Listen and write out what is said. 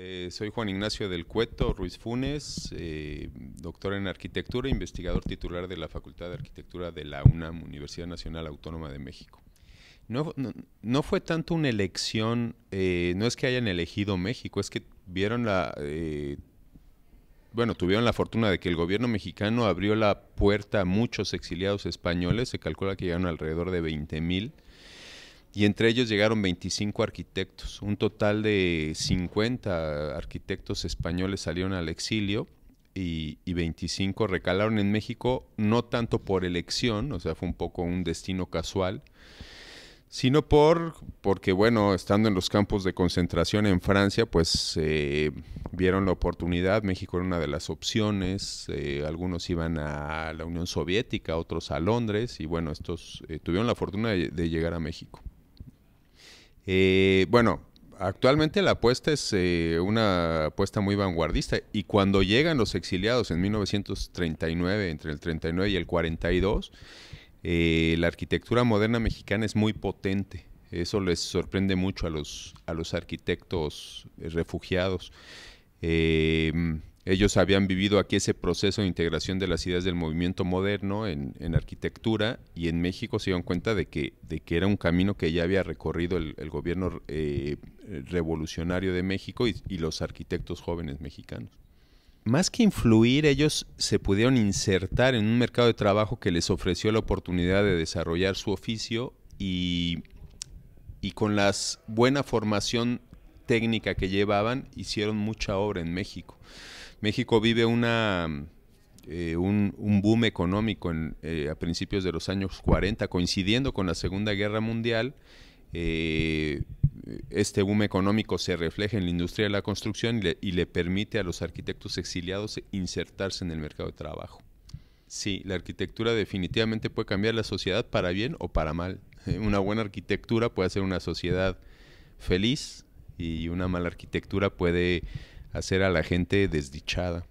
Eh, soy Juan Ignacio del Cueto Ruiz Funes, eh, doctor en arquitectura, investigador titular de la Facultad de Arquitectura de la UNAM, Universidad Nacional Autónoma de México. No, fue tanto una elección, eh, no es que hayan elegido México, es que vieron la, bueno, tuvieron la fortuna de que el gobierno mexicano abrió la puerta a muchos exiliados españoles, se calcula que llegaron alrededor de 20 mil y entre ellos llegaron 25 arquitectos. Un total de 50 arquitectos españoles salieron al exilio y, 25 recalaron en México, no tanto por elección, o sea, fue un poco un destino casual, sino por, porque bueno, estando en los campos de concentración en Francia, pues eh, vieron la oportunidad, México era una de las opciones, eh, algunos iban a la Unión Soviética, otros a Londres, y bueno, estos eh, tuvieron la fortuna de llegar a México. Eh, bueno, actualmente la apuesta es eh, una apuesta muy vanguardista y cuando llegan los exiliados en 1939, entre el 39 y el 42, eh, la arquitectura moderna mexicana es muy potente. Eso les sorprende mucho a los, a los arquitectos refugiados. Ellos habían vivido aquí ese proceso de integración de las ideas del movimiento moderno en, arquitectura y en México se dieron cuenta de que, de que era un camino que ya había recorrido el, gobierno eh, revolucionario de México y, los arquitectos jóvenes mexicanos más que influir, ellos se pudieron insertar en un mercado de trabajo que les ofreció la oportunidad de desarrollar su oficio y, y con la buena formación técnica que llevaban, hicieron mucha obra en México. México vive una, eh, un, boom económico eh, a principios de los años 40, coincidiendo con la Segunda Guerra Mundial. Eh, este boom económico se refleja en la industria de la construcción y le, y le, permite a los arquitectos exiliados insertarse en el mercado de trabajo. Sí, la arquitectura definitivamente puede cambiar la sociedad para bien o para mal. Una buena arquitectura puede hacer una sociedad feliz, y una mala arquitectura puede hacer a la gente desdichada.